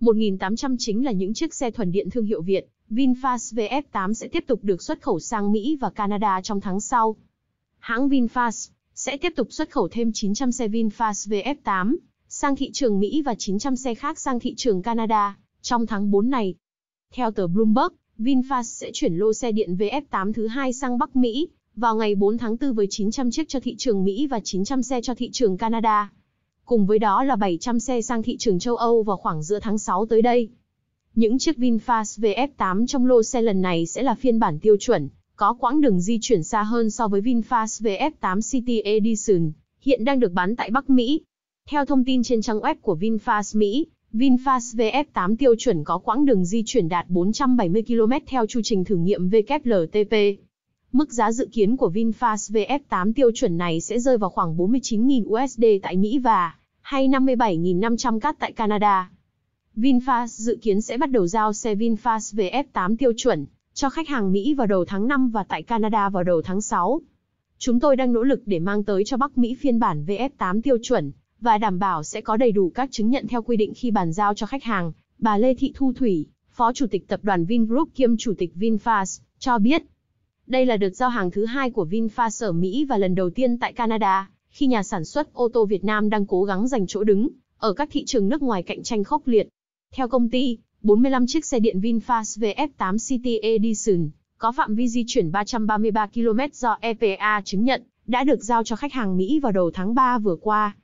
1.800 chính là những chiếc xe thuần điện thương hiệu Việt, VinFast VF8 sẽ tiếp tục được xuất khẩu sang Mỹ và Canada trong tháng sau. Hãng VinFast sẽ tiếp tục xuất khẩu thêm 900 xe VinFast VF8 sang thị trường Mỹ và 900 xe khác sang thị trường Canada trong tháng 4 này. Theo tờ Bloomberg, VinFast sẽ chuyển lô xe điện VF8 thứ hai sang Bắc Mỹ vào ngày 4 tháng 4 với 900 chiếc cho thị trường Mỹ và 900 xe cho thị trường Canada cùng với đó là 700 xe sang thị trường châu Âu vào khoảng giữa tháng 6 tới đây. Những chiếc VinFast VF8 trong lô xe lần này sẽ là phiên bản tiêu chuẩn, có quãng đường di chuyển xa hơn so với VinFast VF8 City Edition, hiện đang được bán tại Bắc Mỹ. Theo thông tin trên trang web của VinFast Mỹ, VinFast VF8 tiêu chuẩn có quãng đường di chuyển đạt 470 km theo chu trình thử nghiệm WLTP. Mức giá dự kiến của VinFast VF8 tiêu chuẩn này sẽ rơi vào khoảng 49.000 USD tại Mỹ và hay 57.500 cát tại Canada. VinFast dự kiến sẽ bắt đầu giao xe VinFast VF8 tiêu chuẩn cho khách hàng Mỹ vào đầu tháng 5 và tại Canada vào đầu tháng 6. Chúng tôi đang nỗ lực để mang tới cho Bắc Mỹ phiên bản VF8 tiêu chuẩn và đảm bảo sẽ có đầy đủ các chứng nhận theo quy định khi bàn giao cho khách hàng, bà Lê Thị Thu Thủy, Phó Chủ tịch Tập đoàn Vingroup kiêm Chủ tịch VinFast, cho biết. Đây là đợt giao hàng thứ hai của VinFast ở Mỹ và lần đầu tiên tại Canada khi nhà sản xuất ô tô Việt Nam đang cố gắng giành chỗ đứng ở các thị trường nước ngoài cạnh tranh khốc liệt. Theo công ty, 45 chiếc xe điện VinFast VF8 City Edition có phạm vi di chuyển 333 km do EPA chứng nhận đã được giao cho khách hàng Mỹ vào đầu tháng 3 vừa qua.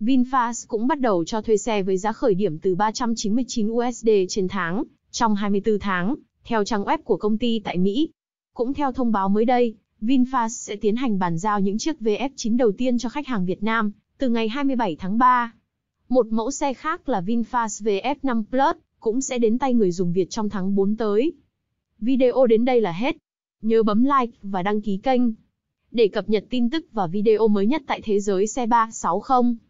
VinFast cũng bắt đầu cho thuê xe với giá khởi điểm từ 399 USD trên tháng trong 24 tháng, theo trang web của công ty tại Mỹ. Cũng theo thông báo mới đây, VinFast sẽ tiến hành bàn giao những chiếc VF9 đầu tiên cho khách hàng Việt Nam từ ngày 27 tháng 3. Một mẫu xe khác là VinFast VF5 Plus cũng sẽ đến tay người dùng Việt trong tháng 4 tới. Video đến đây là hết. Nhớ bấm like và đăng ký kênh để cập nhật tin tức và video mới nhất tại thế giới xe 360.